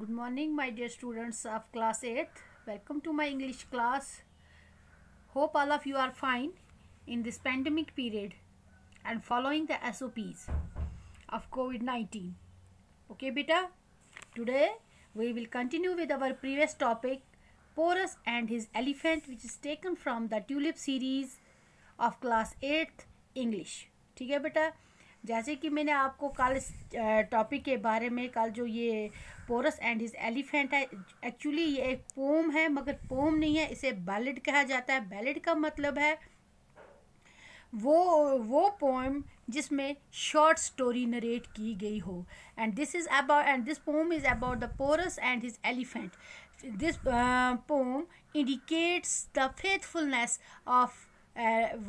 good morning my dear students of class 8 welcome to my english class hope all of you are fine in this pandemic period and following the sops of covid-19 okay beta today we will continue with our previous topic porus and his elephant which is taken from the tulip series of class 8 english Okay, beta जैसे कि मैंने आपको कल topic के बारे में कल जो ये पोरस एंड हिज एलिफेंट है एक्चुअली ये एक पोम है मगर पोम नहीं है इसे बैलेड कहा जाता है बैलेड का मतलब है वो वो पोम जिसमें शॉर्ट स्टोरी नरेट की गई हो and this is about and this poem is about the Porus and his elephant this poem indicates the faithfulness of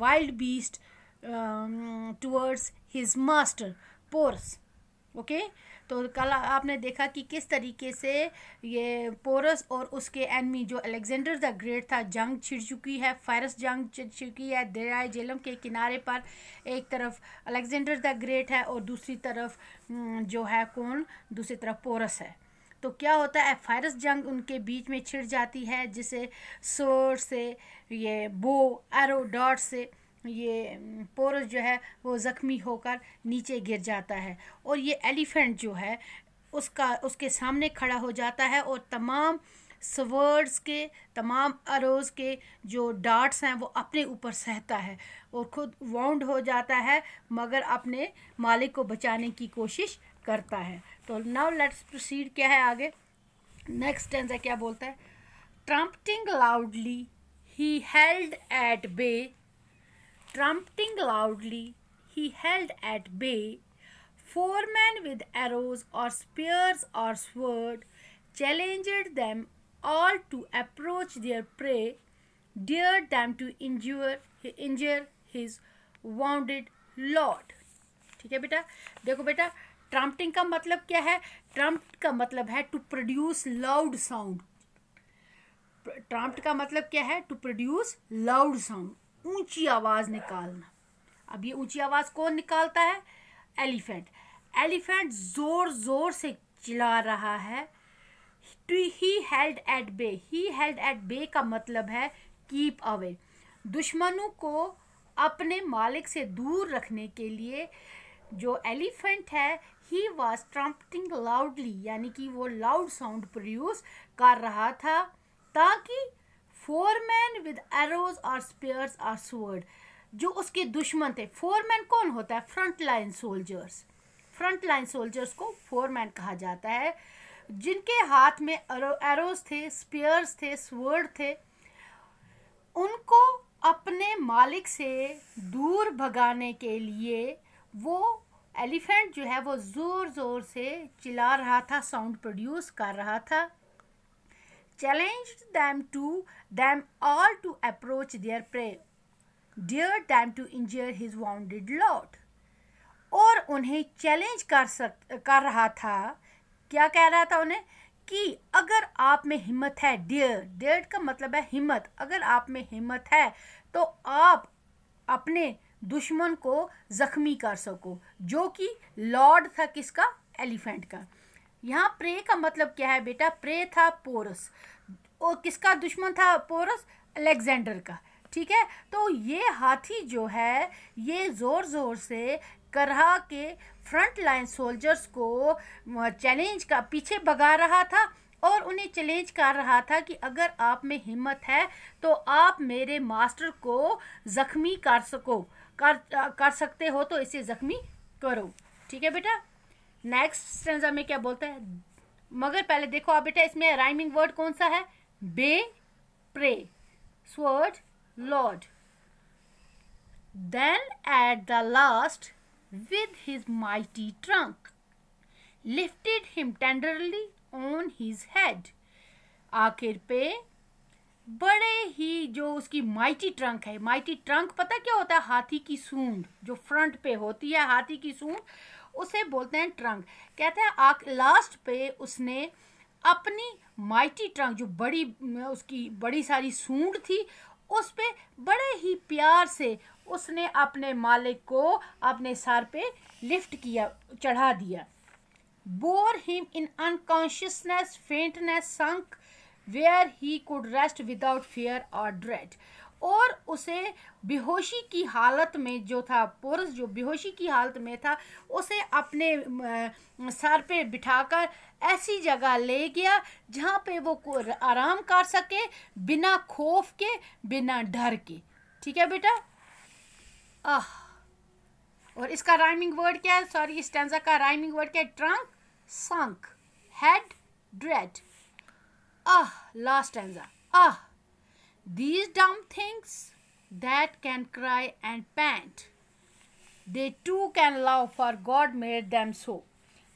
wild beast um, towards his master porus okay okay? तो कल आपने देखा कि किस तरीके से ये पोरस और उसके एनमी जो अलेक्जेंडर द ग्रेट था जंग छिड़ चुकी है फायरस जंग छिड़ चुकी है दरिया जेलम के किनारे पर एक तरफ अलेक्जेंडर द ग्रेट है और दूसरी तरफ हम्म, जो है कौन दूसरी तरफ पोरस है तो क्या होता है फायरस जंग उनके बीच में छिड़ जाती है जिसे सोर से ये बो एरो डॉट से ये पोरस जो है वो ज़ख्मी होकर नीचे गिर जाता है और ये एलिफेंट जो है उसका उसके सामने खड़ा हो जाता है और तमाम स्वर्ड्स के तमाम अरोज के जो डार्ट्स हैं वो अपने ऊपर सहता है और खुद वाउंड हो जाता है मगर अपने मालिक को बचाने की कोशिश करता है तो नाउ लेट्स प्रोसीड क्या है आगे नेक्स्ट टेंस है क्या बोलता है trumpeting loudly he held at bay Trumpeting loudly, he held at bay four men with arrows or spears or sword, challenged them all to approach their prey, dared them to injure, injure his wounded lord. ठीक है बेटा देखो बेटा ट्रम्पटिंग का मतलब क्या है Trump का मतलब है to produce loud sound trump का मतलब क्या है टू प्रोड्यूस लाउड साउंड ऊंची आवाज़ निकालना अब ये ऊंची आवाज़ कौन निकालता है एलिफेंट एलिफेंट ज़ोर ज़ोर से चिल्ला रहा है he held at bay he held at bay का मतलब है कीप अवे दुश्मनों को अपने मालिक से दूर रखने के लिए जो एलिफेंट है ही वॉज ट्रम्पटिंग लाउडली यानी कि वो लाउड साउंड प्रोड्यूस कर रहा था ताकि फोर मैन विद एरोज और स्पेयर्स और स्वर्ड जो उसके दुश्मन थे फोर मैन कौन होता है front line soldiers front line soldiers को फोर मैन कहा जाता है जिनके हाथ में एरोज थे स्पेयर्स थे स्वर्ड थे उनको अपने मालिक से दूर भगाने के लिए वो एलिफेंट जो है वो ज़ोर ज़ोर से चिल्ला रहा था साउंड प्रोड्यूस कर रहा था challenged them to them all to approach their prey, dared them to injure his wounded lord. और उन्हें चैलेंज कर सक कर रहा था क्या कह रहा था उन्हें कि अगर आप में हिम्मत है डियर डेयर का मतलब है हिम्मत अगर आप में हिम्मत है तो आप अपने दुश्मन को ज़ख्मी कर सको जो कि लॉर्ड था किसका एलिफेंट का यहाँ प्रे का मतलब क्या है बेटा प्रे था पोरस और किसका दुश्मन था पोरस अलेक्जेंडर का ठीक है तो ये हाथी जो है ये ज़ोर ज़ोर से करहा के फ्रंट लाइन सोल्जर्स को चैलेंज का पीछे भगा रहा था और उन्हें चैलेंज कर रहा था कि अगर आप में हिम्मत है तो आप मेरे मास्टर को ज़ख्मी कर सको कर कर सकते हो तो इसे ज़ख्मी करो ठीक है बेटा नेक्स्ट स्टेंजा में क्या बोलता है मगर पहले देखो आप बेटा इसमें राइमिंग वर्ड कौन सा है bay pray sword lord then at the last with his mighty trunk lifted him tenderly on his head आखिर पे बड़े ही जो उसकी माइटी ट्रंक है माइटी ट्रंक पता क्या होता है हाथी की सूंड जो फ्रंट पे होती है हाथी की सूंड उसे बोलते हैं ट्रंक कहते हैं आख लास्ट पे उसने अपनी माइटी ट्रंक जो बड़ी उसकी बड़ी सारी सूंड थी उस पर बड़े ही प्यार से उसने अपने मालिक को अपने सर पे लिफ्ट किया चढ़ा दिया bore him in unconsciousness faintness sunk where he could rest without fear और ड्रेड और उसे बेहोशी की हालत में जो था पुरुष जो बेहोशी की हालत में था उसे अपने सर पे बिठाकर ऐसी जगह ले गया जहाँ पे वो आराम कर सके बिना खौफ के बिना डर के ठीक है बेटा आह और इसका राइमिंग वर्ड क्या है सॉरी इस टेंजा का राइमिंग वर्ड क्या है trunk sunk head dread ah last टेंजा ah These dumb things that can cry and pant, they too can love for God made them so.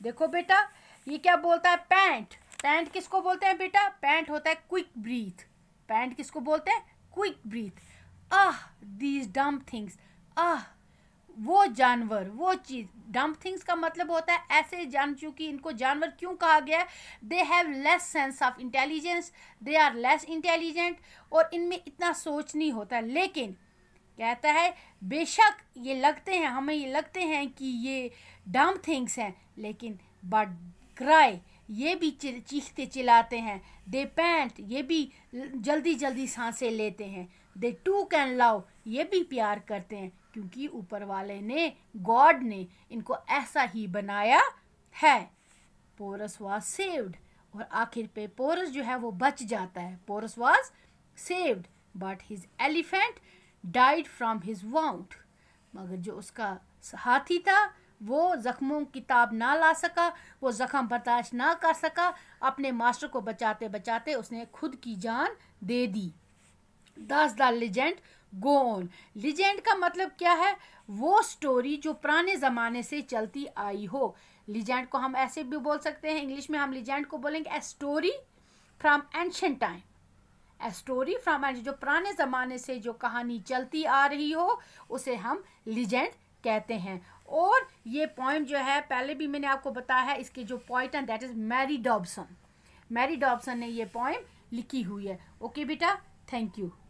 देखो बेटा ये क्या बोलता है पैंट पैंट किसको बोलते हैं बेटा पैंट होता है क्विक ब्रीथ पैंट किसको बोलते हैं quick breath ah these dumb things ah वो जानवर वो चीज़ डम्प थिंग्स का मतलब होता है ऐसे जान चूँकि इनको जानवर क्यों कहा गया है they have less sense of intelligence they are less intelligent और इनमें इतना सोच नहीं होता लेकिन कहता है बेशक ये लगते हैं हमें ये लगते हैं कि ये डम्प थिंग्स हैं लेकिन बट क्राई ये भी चीखते चिल्लाते हैं दे पैंट ये भी जल्दी जल्दी सांसें लेते हैं दे टू कैन लव ये भी प्यार करते हैं क्योंकि ऊपर वाले ने गॉड ने इनको ऐसा ही बनाया है पोरस वॉज सेव्ड और आखिर पे पोरस जो है वो बच जाता है Porus was saved but his elephant died from his wound मगर जो उसका हाथी था वो जख्मों की ताब ना ला सका वो जख्म बर्दाश्त ना कर सका अपने मास्टर को बचाते बचाते उसने खुद की जान दे दी दस द लेजेंड गोन लीजेंड का मतलब क्या है वो स्टोरी जो पुराने ज़माने से चलती आई हो लीजेंड को हम ऐसे भी बोल सकते हैं इंग्लिश में हम लीजेंड को बोलेंगे a story from ancient time a story from ancient जो पुराने ज़माने से जो कहानी चलती आ रही हो उसे हम लीजेंड कहते हैं और ये पॉइंट जो है पहले भी मैंने आपको बताया है इसके जो पॉइंट हैं that is Mary Dobson Mary Dobson ने ये पॉइंट लिखी हुई है ओके बेटा थैंक यू